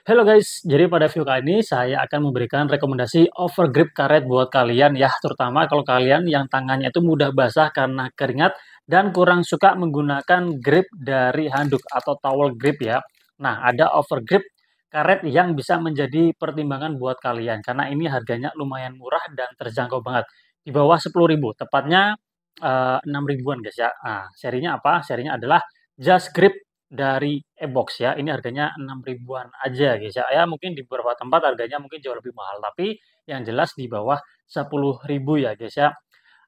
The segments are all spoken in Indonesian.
Halo guys, jadi pada video kali ini saya akan memberikan rekomendasi overgrip karet buat kalian ya, terutama kalau kalian yang tangannya itu mudah basah karena keringat dan kurang suka menggunakan grip dari handuk atau towel grip ya. Nah, ada overgrip karet yang bisa menjadi pertimbangan buat kalian karena ini harganya lumayan murah dan terjangkau banget. Di bawah 10.000, tepatnya eh, enam 6000 ribuan guys ya. Nah, serinya apa? Serinya adalah Just Grip dari e-box eh, ya. Ini harganya 6 ribuan aja guys ya. ya. Mungkin di beberapa tempat harganya mungkin jauh lebih mahal. Tapi yang jelas di bawah 10 ribu ya guys ya.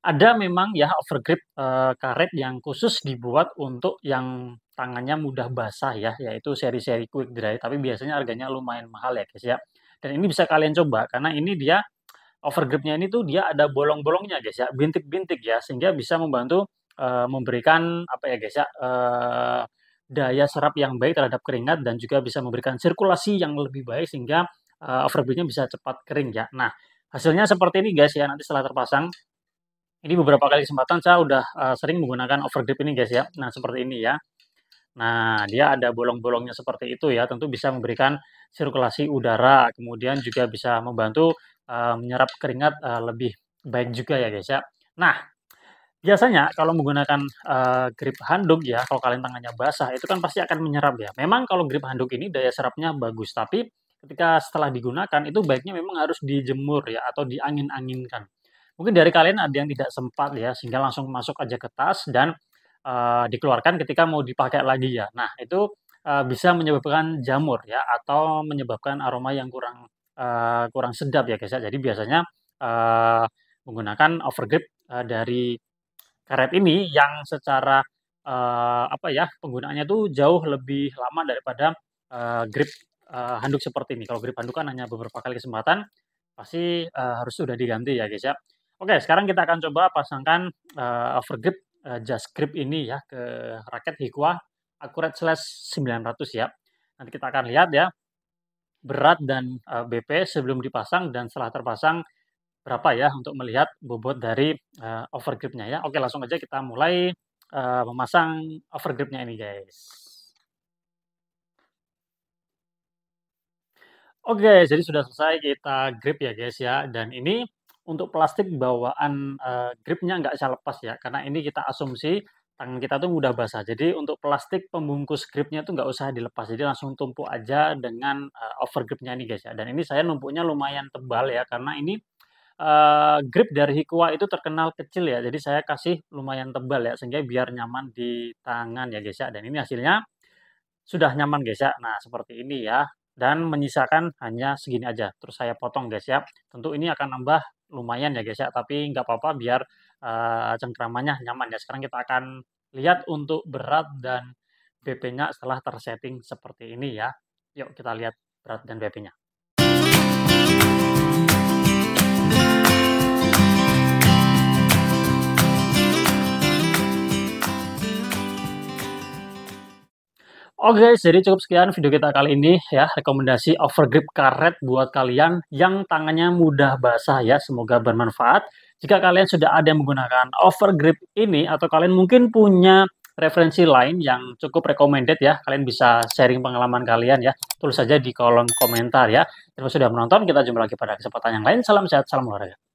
Ada memang ya overgrip e, karet yang khusus dibuat untuk yang tangannya mudah basah ya. Yaitu seri-seri quick dry. Tapi biasanya harganya lumayan mahal ya guys ya. Dan ini bisa kalian coba karena ini dia overgripnya ini tuh dia ada bolong-bolongnya guys ya. Bintik-bintik ya. Sehingga bisa membantu e, memberikan apa ya guys ya. E, daya serap yang baik terhadap keringat dan juga bisa memberikan sirkulasi yang lebih baik sehingga uh, eh, overbeatnya bisa cepat kering ya. Nah hasilnya seperti ini guys ya nanti setelah terpasang ini beberapa kali kesempatan saya udah uh, sering menggunakan overgrip ini guys ya. Nah seperti ini ya. Nah dia ada bolong-bolongnya seperti itu ya. Tentu bisa memberikan sirkulasi udara, kemudian juga bisa membantu uh, menyerap keringat uh, lebih baik juga ya guys ya. Nah biasanya kalau menggunakan uh, grip handuk ya, kalau kalian tangannya basah itu kan pasti akan menyerap ya. Memang kalau grip handuk ini daya serapnya bagus, tapi ketika setelah digunakan itu baiknya memang harus dijemur ya atau diangin-anginkan. Mungkin dari kalian ada yang tidak sempat ya, sehingga langsung masuk aja ke tas dan uh, dikeluarkan ketika mau dipakai lagi ya. Nah itu uh, bisa menyebabkan jamur ya atau menyebabkan aroma yang kurang uh, kurang sedap ya guys ya. Jadi biasanya uh, menggunakan overgrip uh, dari karet ini yang secara uh, apa ya penggunaannya tuh jauh lebih lama daripada uh, grip uh, handuk seperti ini. Kalau grip handuk kan hanya beberapa kali kesempatan, pasti uh, harus sudah diganti ya guys ya. Oke, sekarang kita akan coba pasangkan uh, overgrip uh, just grip ini ya ke raket Hikwa Accurate Slash 900 ya. Nanti kita akan lihat ya berat dan uh, BP sebelum dipasang dan setelah terpasang berapa ya untuk melihat bobot dari uh, eh, overgripnya ya. Oke langsung aja kita mulai uh, memasang overgripnya ini guys. Oke okay, jadi sudah selesai kita grip ya guys ya. Dan ini untuk plastik bawaan uh, gripnya nggak bisa lepas ya. Karena ini kita asumsi tangan kita tuh mudah basah. Jadi untuk plastik pembungkus gripnya tuh nggak usah dilepas. Jadi langsung tumpuk aja dengan uh, gripnya ini guys ya. Dan ini saya numpuknya lumayan tebal ya. Karena ini uh, grip dari Hikwa itu terkenal kecil ya. Jadi saya kasih lumayan tebal ya sehingga biar nyaman di tangan ya guys ya. Dan ini hasilnya sudah nyaman guys ya. Nah, seperti ini ya. Dan menyisakan hanya segini aja. Terus saya potong guys ya. Tentu ini akan nambah lumayan ya guys ya, tapi nggak apa-apa biar uh, cengkramannya nyaman ya. Sekarang kita akan lihat untuk berat dan BP-nya setelah tersetting seperti ini ya. Yuk kita lihat berat dan BP-nya. Oke jadi cukup sekian video kita kali ini ya. Rekomendasi overgrip karet buat kalian yang tangannya mudah basah ya. Semoga bermanfaat. Jika kalian sudah ada yang menggunakan overgrip ini atau kalian mungkin punya referensi lain yang cukup recommended ya. Kalian bisa sharing pengalaman kalian ya. Tulis saja di kolom komentar ya. Terima sudah menonton. Kita jumpa lagi pada kesempatan yang lain. Salam sehat, salam olahraga.